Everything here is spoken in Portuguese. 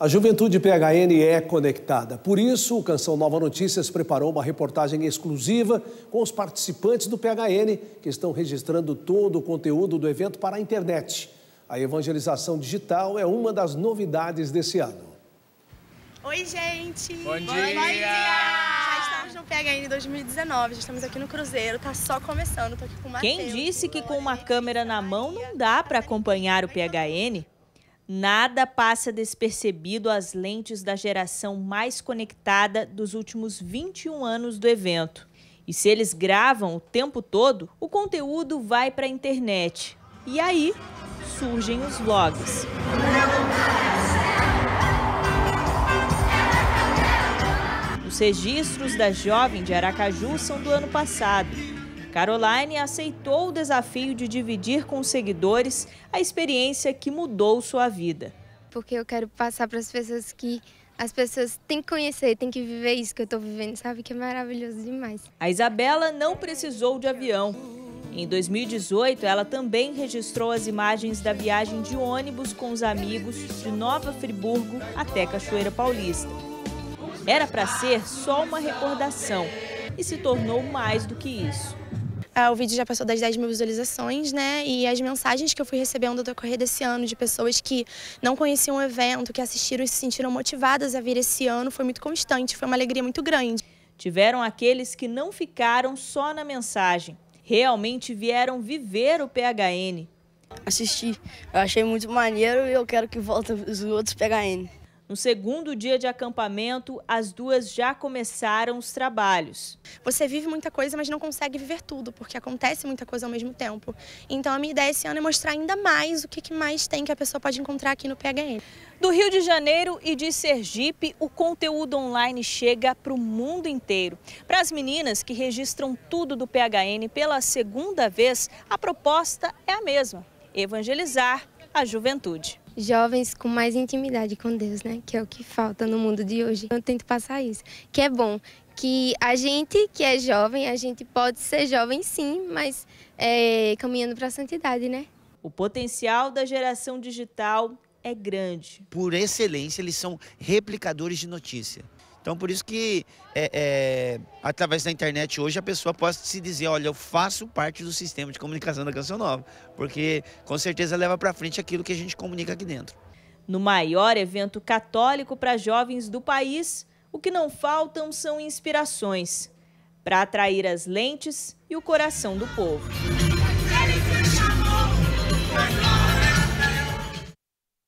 A juventude PHN é conectada. Por isso, o Canção Nova Notícias preparou uma reportagem exclusiva com os participantes do PHN, que estão registrando todo o conteúdo do evento para a internet. A evangelização digital é uma das novidades desse ano. Oi, gente! Bom dia! Bom dia. Já estamos no PHN 2019, já estamos aqui no Cruzeiro, tá só começando, tô aqui com o Quem disse que com uma câmera na mão não dá para acompanhar o PHN? Nada passa despercebido às lentes da geração mais conectada dos últimos 21 anos do evento. E se eles gravam o tempo todo, o conteúdo vai para a internet. E aí surgem os vlogs. Os registros da jovem de Aracaju são do ano passado. Caroline aceitou o desafio de dividir com os seguidores a experiência que mudou sua vida. Porque eu quero passar para as pessoas que as pessoas têm que conhecer, têm que viver isso que eu estou vivendo, sabe? Que é maravilhoso demais. A Isabela não precisou de avião. Em 2018, ela também registrou as imagens da viagem de ônibus com os amigos de Nova Friburgo até Cachoeira Paulista. Era para ser só uma recordação e se tornou mais do que isso. Ah, o vídeo já passou das 10 mil visualizações, né? E as mensagens que eu fui recebendo do decorrer desse ano de pessoas que não conheciam o evento, que assistiram e se sentiram motivadas a vir esse ano, foi muito constante, foi uma alegria muito grande. Tiveram aqueles que não ficaram só na mensagem, realmente vieram viver o PHN. Assisti, eu achei muito maneiro e eu quero que voltem os outros PHN. No segundo dia de acampamento, as duas já começaram os trabalhos. Você vive muita coisa, mas não consegue viver tudo, porque acontece muita coisa ao mesmo tempo. Então a minha ideia esse ano é mostrar ainda mais o que mais tem que a pessoa pode encontrar aqui no PHN. Do Rio de Janeiro e de Sergipe, o conteúdo online chega para o mundo inteiro. Para as meninas que registram tudo do PHN pela segunda vez, a proposta é a mesma: evangelizar a juventude jovens com mais intimidade com Deus, né? Que é o que falta no mundo de hoje. Eu tento passar isso, que é bom, que a gente que é jovem, a gente pode ser jovem sim, mas é, caminhando para a santidade, né? O potencial da geração digital é grande. Por excelência, eles são replicadores de notícia. Então, por isso que, é, é, através da internet hoje, a pessoa pode se dizer, olha, eu faço parte do sistema de comunicação da Canção Nova, porque com certeza leva para frente aquilo que a gente comunica aqui dentro. No maior evento católico para jovens do país, o que não faltam são inspirações para atrair as lentes e o coração do povo. Ele se chamou,